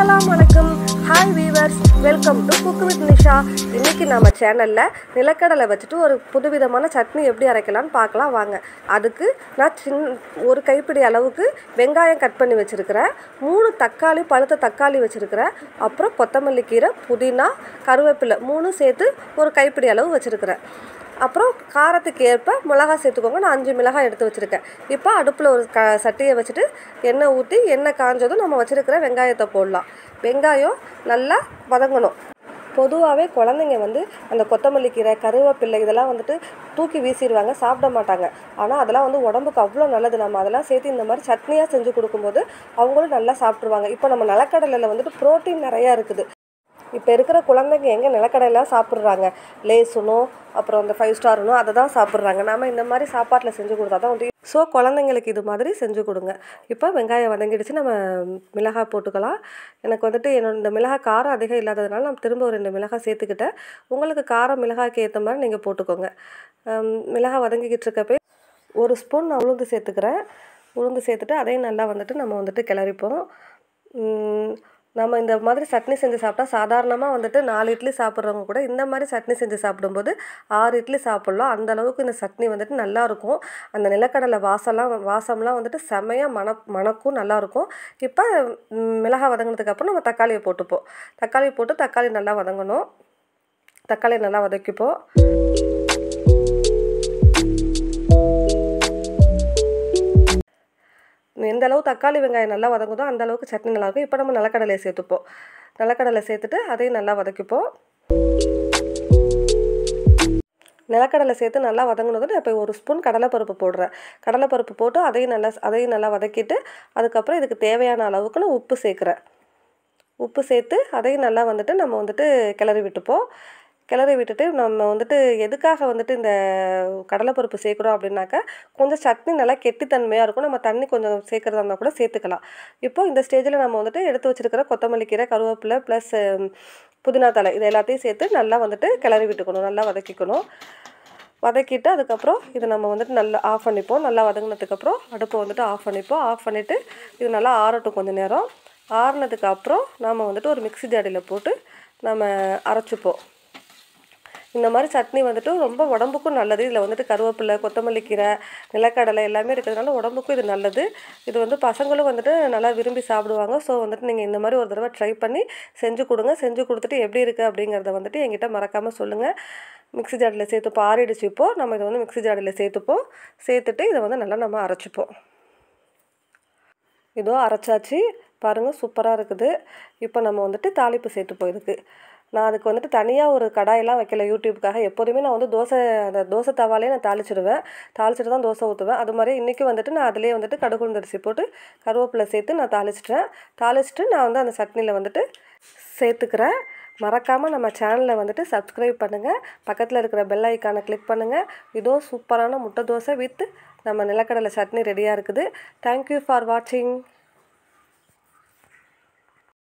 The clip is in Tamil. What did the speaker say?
அஸ்ஸலாம் வணக்கம் hi viewers welcome to cook with Nisha இன்றைக்கி நம்ம சேனலில் நிலக்கடலை வச்சுட்டு ஒரு புதுவிதமான சட்னி எப்படி அரைக்கலாம்னு பார்க்கலாம் வாங்க அதுக்கு நான் சின் ஒரு கைப்பிடி அளவுக்கு வெங்காயம் கட் பண்ணி வச்சுருக்கிறேன் மூணு தக்காளி பழுத்த தக்காளி வச்சுருக்கிறேன் அப்புறம் கொத்தமல்லி கீரை புதினா கருவேப்பிலை மூணு சேர்த்து ஒரு கைப்பிடி அளவு வச்சுருக்கிறேன் அப்புறம் காரத்துக்கு ஏற்ப மிளகா சேர்த்துக்கோங்க நான் அஞ்சு மிளகாய் எடுத்து வச்சுருக்கேன் இப்போ அடுப்பில் ஒரு க சட்டியை வச்சுட்டு எண்ணெய் ஊற்றி எண்ணெய் காஞ்சதும் நம்ம வச்சுருக்கிற வெங்காயத்தை போடலாம் வெங்காயம் நல்லா வதங்கணும் பொதுவாகவே குழந்தைங்க வந்து அந்த கொத்தமல்லி கீரை கருவேப்பிள்ளை இதெல்லாம் வந்துட்டு தூக்கி வீசிடுவாங்க சாப்பிட மாட்டாங்க ஆனால் அதெல்லாம் வந்து உடம்புக்கு அவ்வளோ நல்லது நம்ம அதெல்லாம் சேர்த்து இந்த மாதிரி சட்னியாக செஞ்சு கொடுக்கும்போது அவங்களும் நல்லா சாப்பிட்ருவாங்க இப்போ நம்ம நிலக்கடலையில் வந்துட்டு ப்ரோட்டீன் நிறையா இருக்குது இப்போ இருக்கிற குழந்தைங்க எங்கே நிலக்கடையில் சாப்பிட்றாங்க லேஸுனும் அப்புறம் அந்த ஃபைவ் ஸ்டார்னும் அதை தான் சாப்பிட்றாங்க நாம் இந்த மாதிரி சாப்பாட்டில் செஞ்சு கொடுத்தா தான் வந்து ஸோ குழந்தைங்களுக்கு இது மாதிரி செஞ்சு கொடுங்க இப்போ வெங்காயம் வதங்கிடுச்சு நம்ம மிளகாய் போட்டுக்கலாம் எனக்கு வந்துட்டு என்னோட இந்த மிளகாய் காரம் அதிகம் இல்லாததுனால நான் திரும்ப ஒரு ரெண்டு மிளகாய் சேர்த்துக்கிட்டேன் உங்களுக்கு காரம் மிளகாய்க்கு ஏற்ற மாதிரி நீங்கள் போட்டுக்கோங்க மிளகாய் வதங்கிக்கிட்டு இருக்கப்பே ஒரு ஸ்பூன் நான் உளுந்து சேர்த்துக்கிறேன் உளுந்து சேர்த்துட்டு அதையும் நல்லா வந்துட்டு நம்ம வந்துட்டு கிளறிப்போம் நம்ம இந்த மாதிரி சட்னி செஞ்சு சாப்பிட்டா சாதாரணமாக வந்துட்டு நாலு இட்லி சாப்பிட்றவங்க கூட இந்த மாதிரி சட்னி செஞ்சு சாப்பிடும்போது ஆறு இட்லி சாப்பிட்லாம் அந்த அளவுக்கு இந்த சட்னி வந்துட்டு நல்லாயிருக்கும் அந்த நிலக்கடலை வாசம்லாம் வாசம்லாம் வந்துட்டு செமையாக மண மணக்கும் நல்லாயிருக்கும் இப்போ மிளகாய் வதங்கினதுக்கு அப்புறம் நம்ம தக்காளியை போட்டுப்போம் தக்காளி போட்டு தக்காளி நல்லா வதங்கணும் தக்காளி நல்லா வதக்கிப்போம் எந்த அளவு தக்காளி வெங்காயம் நல்லா வதங்குதோ அந்த அளவுக்கு சட்னி நல்லாயிருக்கும் இப்போ நம்ம நிலக்கடலையை சேர்த்துப்போம் நிலக்கடலை சேர்த்துட்டு அதையும் நல்லா வதக்கிப்போம் நிலக்கடலை சேர்த்து நல்லா வதங்கினதும் இப்போ ஒரு ஸ்பூன் கடலைப்பருப்பு போடுறேன் கடலைப்பருப்பு போட்டு அதையும் நல்லா அதையும் நல்லா வதக்கிட்டு அதுக்கப்புறம் இதுக்கு தேவையான அளவுக்கு நான் உப்பு சேர்க்குறேன் உப்பு சேர்த்து அதையும் நல்லா வந்துட்டு நம்ம வந்துட்டு கிளறி விட்டுப்போம் கிளறி விட்டுட்டு நம்ம வந்துட்டு எதுக்காக வந்துட்டு இந்த கடலைப்பருப்பு சேர்க்குறோம் அப்படின்னாக்கா கொஞ்சம் சட்னி நல்லா கெட்டித்தன்மையாக இருக்கும் நம்ம தண்ணி கொஞ்சம் சேர்க்குறதா இருந்தால் கூட சேர்த்துக்கலாம் இப்போ இந்த ஸ்டேஜில் நம்ம வந்துட்டு எடுத்து வச்சுருக்கிற கொத்தமல்லி கீரை கருவேப்பிலை ப்ளஸ் புதினா தலை இது எல்லாத்தையும் சேர்த்து நல்லா வந்துட்டு கிளறி விட்டுக்கணும் நல்லா வதக்கிக்கணும் வதக்கிட்டு அதுக்கப்புறம் இதை நம்ம வந்துட்டு நல்லா ஆஃப் பண்ணிப்போம் நல்லா வதங்கினதுக்கப்புறம் அடுப்பை வந்துட்டு ஆஃப் பண்ணிப்போம் ஆஃப் பண்ணிவிட்டு இது நல்லா ஆறட்டும் கொஞ்சம் நேரம் ஆறுனதுக்கப்புறம் நாம் வந்துட்டு ஒரு மிக்சி ஜாடியில் போட்டு நம்ம அரைச்சிப்போம் இந்த மாதிரி சட்னி வந்துட்டு ரொம்ப உடம்புக்கும் நல்லது இதில் வந்துட்டு கருவேப்பிலை கொத்தமல்லி கீரை நிலக்கடலை எல்லாமே இருக்கிறதுனால உடம்புக்கும் இது நல்லது இது வந்து பசங்களும் வந்துட்டு நல்லா விரும்பி சாப்பிடுவாங்க ஸோ வந்துட்டு நீங்கள் இந்த மாதிரி ஒரு தடவை ட்ரை பண்ணி செஞ்சு கொடுங்க செஞ்சு கொடுத்துட்டு எப்படி இருக்குது அப்படிங்கிறத வந்துட்டு எங்கிட்ட மறக்காமல் சொல்லுங்கள் மிக்ஸி ஜாடியில் சேர்த்து ஆறிடுச்சு இப்போது நம்ம இதை வந்து மிக்ஸி ஜாடியில் சேர்த்துப்போம் சேர்த்துட்டு இதை வந்து நல்லா நம்ம அரைச்சிப்போம் இதோ அரைச்சாச்சு பாருங்கள் சூப்பராக இருக்குது இப்போ நம்ம வந்துட்டு தாளிப்பு சேர்த்துப்போம் இதுக்கு நான் அதுக்கு வந்துட்டு தனியாக ஒரு கடாயெல்லாம் வைக்கல யூடியூப்புக்காக எப்போதுமே நான் வந்து தோசை அந்த தோசை தவாலே நான் தாளிச்சிடுவேன் தாளிச்சிட்டு தான் தோசை ஊற்றுவேன் அது மாதிரி இன்றைக்கி வந்துட்டு நான் அதிலே வந்துட்டு கடுகு போட்டு கருவேப்பிலை சேர்த்து நான் தாளிச்சிட்டேன் தாளிச்சிட்டு நான் வந்து அந்த சட்னியில் வந்துட்டு சேர்த்துக்கிறேன் மறக்காமல் நம்ம சேனலை வந்துட்டு சப்ஸ்கிரைப் பண்ணுங்கள் பக்கத்தில் இருக்கிற பெல் ஐக்கானை கிளிக் பண்ணுங்கள் இதோ சூப்பரான முட்டை தோசை வித் நம்ம நிலக்கடலை சட்னி ரெடியாக இருக்குது தேங்க்யூ ஃபார் வாட்சிங்